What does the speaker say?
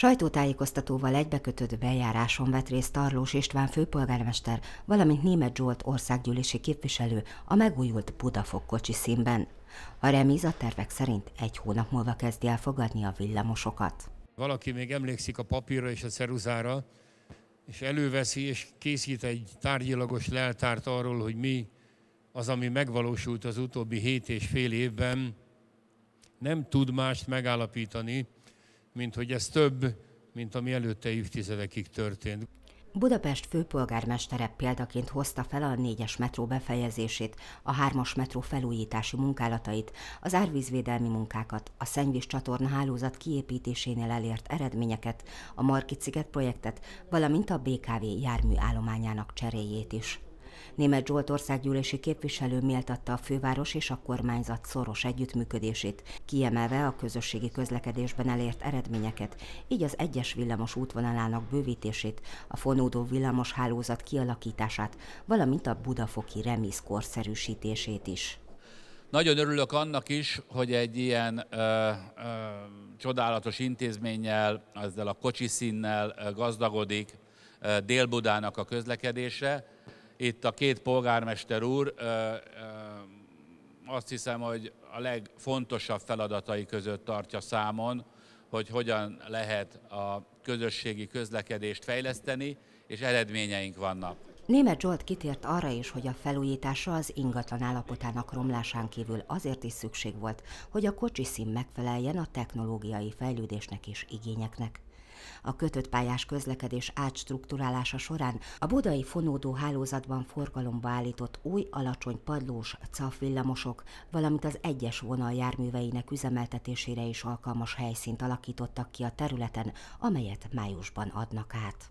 Sajtótájékoztatóval egybekötött bejáráson vett részt Tarlós István főpolgármester, valamint német Zsolt országgyűlési képviselő a megújult Budafok kocsi színben. A remíz a tervek szerint egy hónap múlva kezdi el fogadni a villamosokat. Valaki még emlékszik a papírra és a ceruzára, és előveszi és készít egy tárgyilagos leltárt arról, hogy mi az, ami megvalósult az utóbbi hét és fél évben, nem tud mást megállapítani, mint hogy ez több, mint ami előtte évtizedekig történt. Budapest főpolgármestere példaként hozta fel a négyes metró befejezését, a hármas metró felújítási munkálatait, az árvízvédelmi munkákat, a szennyvíz csatorna hálózat kiépítésénél elért eredményeket, a marki projektet, valamint a BKV járműállományának cseréjét is. Német Zsolt országgyűlési képviselő méltatta a főváros és a kormányzat szoros együttműködését, kiemelve a közösségi közlekedésben elért eredményeket, így az egyes villamos útvonalának bővítését, a fonódó villamos hálózat kialakítását, valamint a budafoki remisz korszerűsítését is. Nagyon örülök annak is, hogy egy ilyen ö, ö, csodálatos intézménnyel, ezzel a kocsiszínnel gazdagodik Dél-Budának a közlekedése itt a két polgármester úr azt hiszem, hogy a legfontosabb feladatai között tartja számon, hogy hogyan lehet a közösségi közlekedést fejleszteni, és eredményeink vannak. Német Zsolt kitért arra is, hogy a felújítása az ingatlan állapotának romlásán kívül azért is szükség volt, hogy a kocsiszín megfeleljen a technológiai fejlődésnek és igényeknek. A kötött pályás közlekedés átstruktúrálása során a budai fonódó hálózatban forgalomba állított új alacsony padlós CAF villamosok, valamint az egyes vonal járműveinek üzemeltetésére is alkalmas helyszínt alakítottak ki a területen, amelyet májusban adnak át.